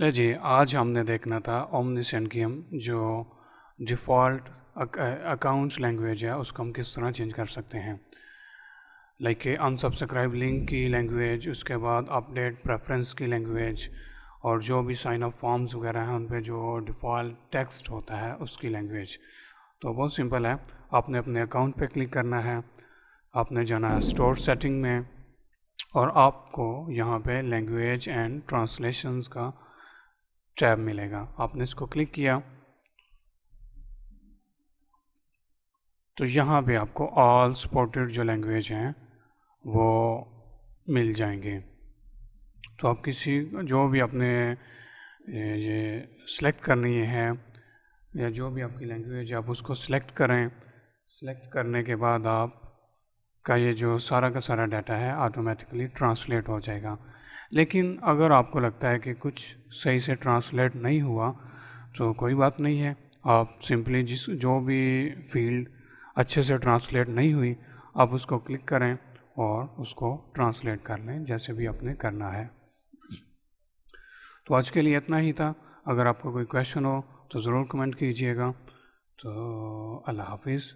ले जी आज हमने देखना था ओमनिस की हम जो डिफ़ॉल्ट अकाउंट्स लैंग्वेज है उसको हम किस तरह चेंज कर सकते हैं लाइक like अनसब्सक्राइब लिंक की लैंग्वेज उसके बाद अपडेट प्रेफरेंस की लैंग्वेज और जो भी साइन अप फॉर्म्स वगैरह हैं उन पर जो डिफ़ॉल्ट टेक्स्ट होता है उसकी लैंग्वेज तो बहुत सिंपल है आपने अपने अकाउंट पे क्लिक करना है आपने जाना है स्टोर सेटिंग में और आपको यहाँ पे लैंग्वेज एंड ट्रांसलेशंस का टैब मिलेगा आपने इसको क्लिक किया तो यहाँ पे आपको ऑल सपोर्टेड जो लैंग्वेज हैं वो मिल जाएंगे तो आप किसी जो भी आपने ये, ये सिलेक्ट करनी है या जो भी आपकी लैंग्वेज है आप उसको सिलेक्ट करें सिलेक्ट करने के बाद आप का ये जो सारा का सारा डाटा है ऑटोमेटिकली ट्रांसलेट हो जाएगा लेकिन अगर आपको लगता है कि कुछ सही से ट्रांसलेट नहीं हुआ तो कोई बात नहीं है आप सिंपली जिस जो भी फील्ड अच्छे से ट्रांसलेट नहीं हुई आप उसको क्लिक करें और उसको ट्रांसलेट कर लें जैसे भी आपने करना है तो आज के लिए इतना ही था अगर आपको कोई क्वेश्चन हो तो ज़रूर कमेंट कीजिएगा तो अल्लाह हाफिज़